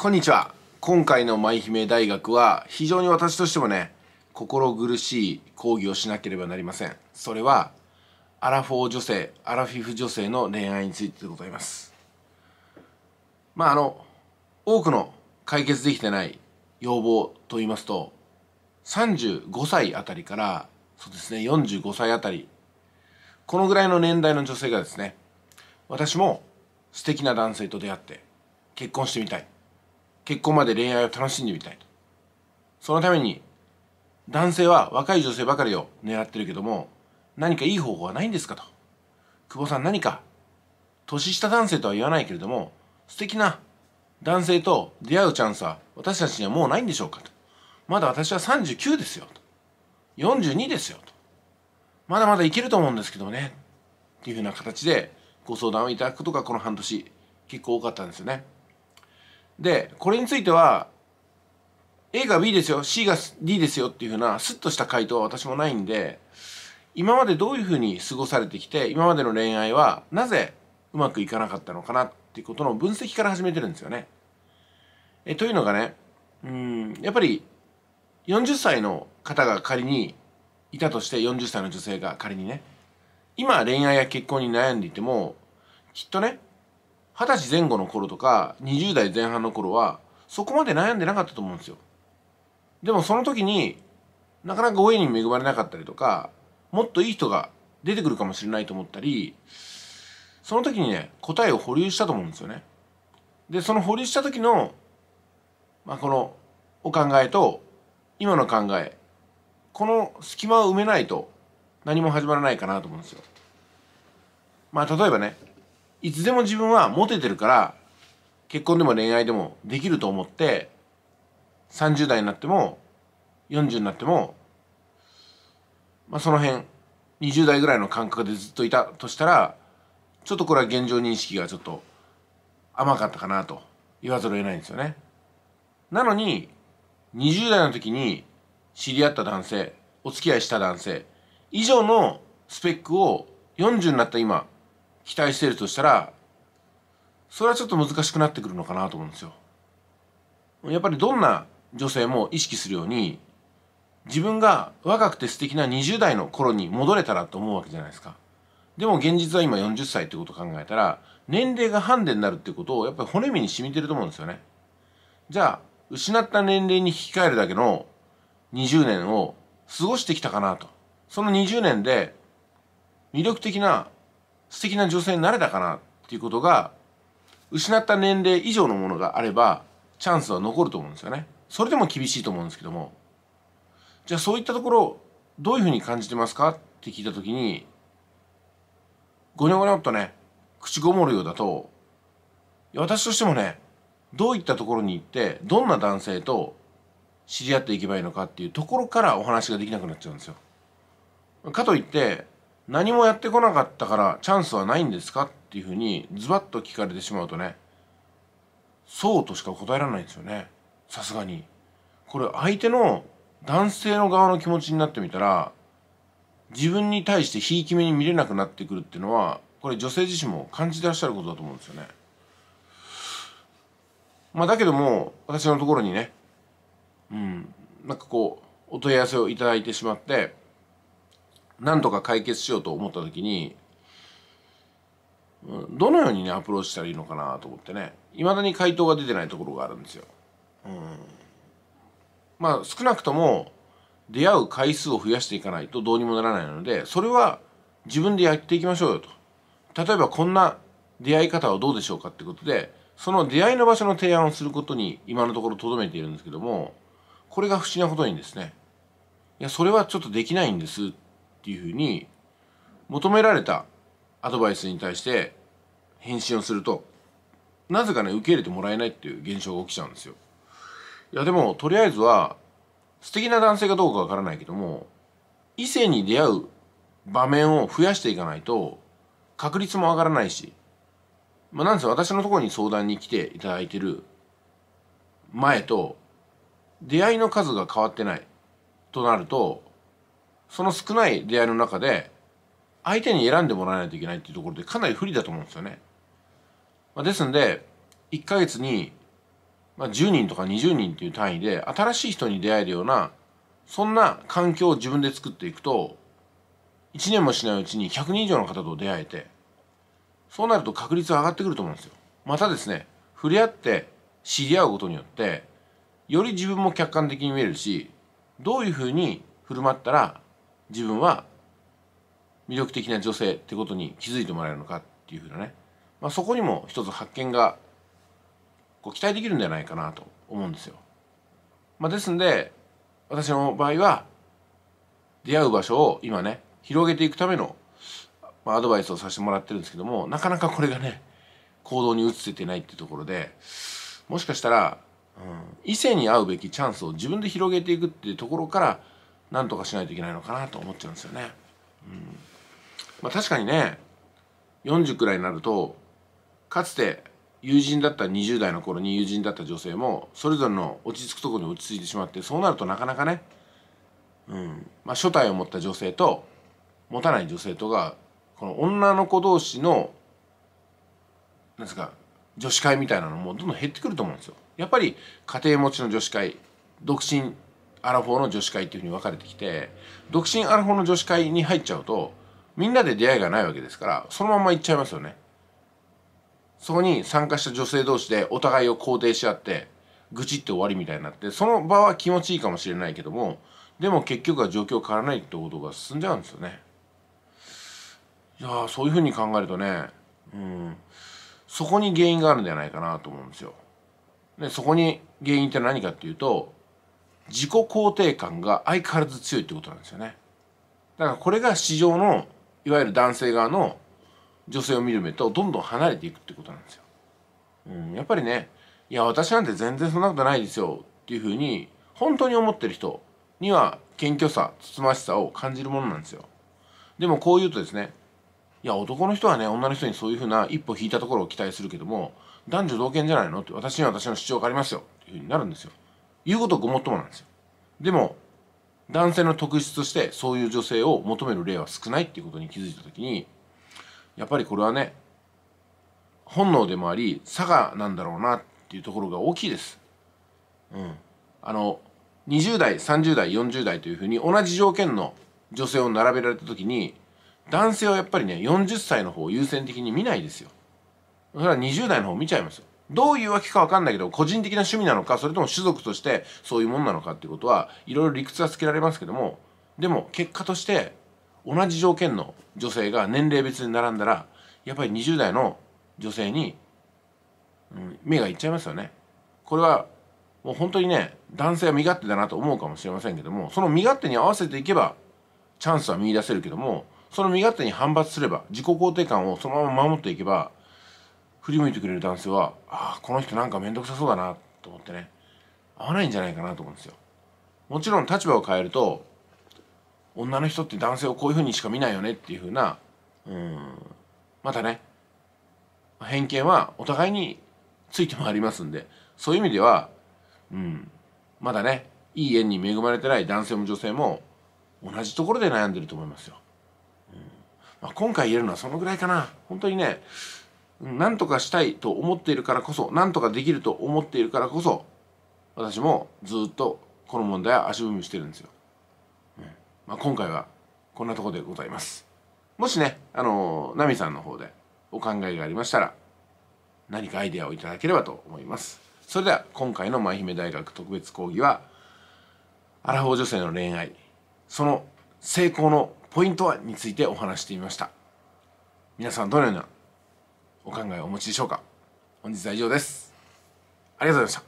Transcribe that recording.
こんにちは今回の舞姫大学は非常に私としてもね心苦しい講義をしなければなりませんそれはアラフォー女性アラフィフ女性の恋愛についてでございますまああの多くの解決できてない要望といいますと35歳あたりからそうですね45歳あたりこのぐらいの年代の女性がですね私も素敵な男性と出会って結婚してみたい結婚まで恋愛を楽しんでみたいと。そのために、男性は若い女性ばかりを狙ってるけども、何かいい方法はないんですかと。久保さん何か、年下男性とは言わないけれども、素敵な男性と出会うチャンスは私たちにはもうないんでしょうかと。まだ私は39ですよと。42ですよと。まだまだいけると思うんですけどね。っていうふうな形でご相談をいただくことがこの半年結構多かったんですよね。でこれについては A が B ですよ C が D ですよっていうふうなスッとした回答は私もないんで今までどういうふうに過ごされてきて今までの恋愛はなぜうまくいかなかったのかなっていうことの分析から始めてるんですよね。えというのがねうんやっぱり40歳の方が仮にいたとして40歳の女性が仮にね今恋愛や結婚に悩んでいてもきっとね二十歳前後の頃とか20代前半の頃はそこまで悩んでなかったと思うんですよでもその時になかなか親に恵まれなかったりとかもっといい人が出てくるかもしれないと思ったりその時にね答えを保留したと思うんですよねでその保留した時の、まあ、このお考えと今の考えこの隙間を埋めないと何も始まらないかなと思うんですよまあ例えばねいつでも自分はモテてるから結婚でも恋愛でもできると思って30代になっても40になっても、まあ、その辺20代ぐらいの感覚でずっといたとしたらちょっとこれは現状認識がちょっと甘かったかなと言わざるを得ないんですよね。なのに20代の時に知り合った男性お付き合いした男性以上のスペックを40になった今期待してるとしたらそれはちょっと難しくなってくるのかなと思うんですよ。やっぱりどんな女性も意識するように自分が若くて素敵な20代の頃に戻れたらと思うわけじゃないですか。でも現実は今40歳ってことを考えたら年齢がハンデになるってことをやっぱり骨身に染みてると思うんですよね。じゃあ失った年齢に引き換えるだけの20年を過ごしてきたかなと。その20年で魅力的な素敵な女性になれたかなっていうことが失った年齢以上のものがあればチャンスは残ると思うんですよね。それでも厳しいと思うんですけどもじゃあそういったところどういうふうに感じてますかって聞いた時にごにょごにょっとね口ごもるようだと私としてもねどういったところに行ってどんな男性と知り合っていけばいいのかっていうところからお話ができなくなっちゃうんですよ。かといって何もやってこなかったからチャンスはないんですかっていうふうにズバッと聞かれてしまうとねそうとしか答えられないんですよねさすがにこれ相手の男性の側の気持ちになってみたら自分に対してひいき目に見れなくなってくるっていうのはこれ女性自身も感じてらっしゃることだと思うんですよねまあだけども私のところにねうんなんかこうお問い合わせをいただいてしまって何とか解決しようと思った時にどのようにねアプローチしたらいいのかなと思ってねいまだに回答が出てないところがあるんですよ。うん、まあ少なくとも出会う回数を増やしていかないとどうにもならないのでそれは自分でやっていきましょうよと。例えばこんな出会い方はどうでしょうかってことでその出会いの場所の提案をすることに今のところとどめているんですけどもこれが不思議なことにですねいやそれはちょっとできないんですってっていうふうに求められたアドバイスに対して返信をするとなぜかね受け入れてもらえないっていう現象が起きちゃうんですよ。いやでもとりあえずは素敵な男性かどうかわからないけども異性に出会う場面を増やしていかないと確率も上がらないし、まあ、なんせ私のところに相談に来ていただいてる前と出会いの数が変わってないとなるとその少ない出会いの中で相手に選んでもらわないといけないっていうところでかなり不利だと思うんですよね。まあ、ですんで1ヶ月に、まあ、10人とか20人っていう単位で新しい人に出会えるようなそんな環境を自分で作っていくと1年もしないうちに100人以上の方と出会えてそうなると確率は上がってくると思うんですよ。またですね触れ合って知り合うことによってより自分も客観的に見えるしどういうふうに振る舞ったら自分は魅力的な女性ってことに気づいてもらえるのかっていうふうなね、まあ、そこにも一つ発見がこう期待できるんじゃないかなと思うんですよ。まあ、ですんで私の場合は出会う場所を今ね広げていくための、まあ、アドバイスをさせてもらってるんですけどもなかなかこれがね行動に移せてないっていうところでもしかしたら、うん、異性に会うべきチャンスを自分で広げていくっていうところからなんとかしないといけないのかなと思っちゃうんですよね。うんまあ、確かにね40くらいになるとかつて友人だった20代の頃に友人だった女性もそれぞれの落ち着くとこに落ち着いてしまってそうなるとなかなかね、うんまあ、初体を持った女性と持たない女性とがこの女の子同士のなんですか女子会みたいなのもどんどん減ってくると思うんですよ。やっぱり家庭持ちの女子会独身アラフォーの女子会っていうふうに分かれてきて独身アラフォーの女子会に入っちゃうとみんなで出会いがないわけですからそのまま行っちゃいますよね。そこに参加した女性同士でお互いを肯定し合って愚痴って終わりみたいになってその場は気持ちいいかもしれないけどもでも結局は状況変わらないってことが進んじゃうんですよね。いやそういうふうに考えるとねうんそこに原因があるんじゃないかなと思うんですよ。でそこに原因って何かっていうと自己肯定感が相変わらず強いってことなんですよねだからこれが市場のいわゆる男性側の女性を見る目とどんどん離れていくってことなんですよ、うん、やっぱりねいや私なんて全然そんなことないですよっていうふうに本当に思ってる人には謙虚さつつましさを感じるものなんですよでもこう言うとですねいや男の人はね女の人にそういうふうな一歩引いたところを期待するけども男女同権じゃないのって私には私の主張がありますよっていうふうになるんですよいうことごもっともなんですよでも男性の特質としてそういう女性を求める例は少ないっていうことに気づいた時にやっぱりこれはね本能でもあり差がなんだろうなっていうところが大きいです。うん、あの20代30代40代というふうに同じ条件の女性を並べられた時に男性はやっぱりね40歳の方を優先的に見ないですよ。それは20代の方見ちゃいますよ。どういうわけかわかんないけど、個人的な趣味なのか、それとも種族としてそういうもんなのかっていうことは、いろいろ理屈はつけられますけども、でも結果として、同じ条件の女性が年齢別に並んだら、やっぱり20代の女性に、うん、目がいっちゃいますよね。これは、もう本当にね、男性は身勝手だなと思うかもしれませんけども、その身勝手に合わせていけば、チャンスは見いだせるけども、その身勝手に反発すれば、自己肯定感をそのまま守っていけば、振り向いてくれる男性はああ、この人なんか面倒くさそうだなと思ってね合わないんじゃないかなと思うんですよ。もちろん立場を変えると女の人って男性をこういうふうにしか見ないよねっていうふうなうんまたね偏見はお互いについてもありますんでそういう意味では、うん、まだねいい縁に恵まれてない男性も女性も同じところで悩んでると思いますよ。うんまあ、今回言えるのはそのぐらいかな。本当にね何とかしたいと思っているからこそ何とかできると思っているからこそ私もずっとこの問題は足踏みしてるんですよ。まあ、今回はこんなとこでございます。もしね、あの、ナミさんの方でお考えがありましたら何かアイデアをいただければと思います。それでは今回の舞姫大学特別講義はアラフォー女性の恋愛その成功のポイントはについてお話してみました。皆さんどのようなお考えをお持ちでしょうか本日は以上ですありがとうございました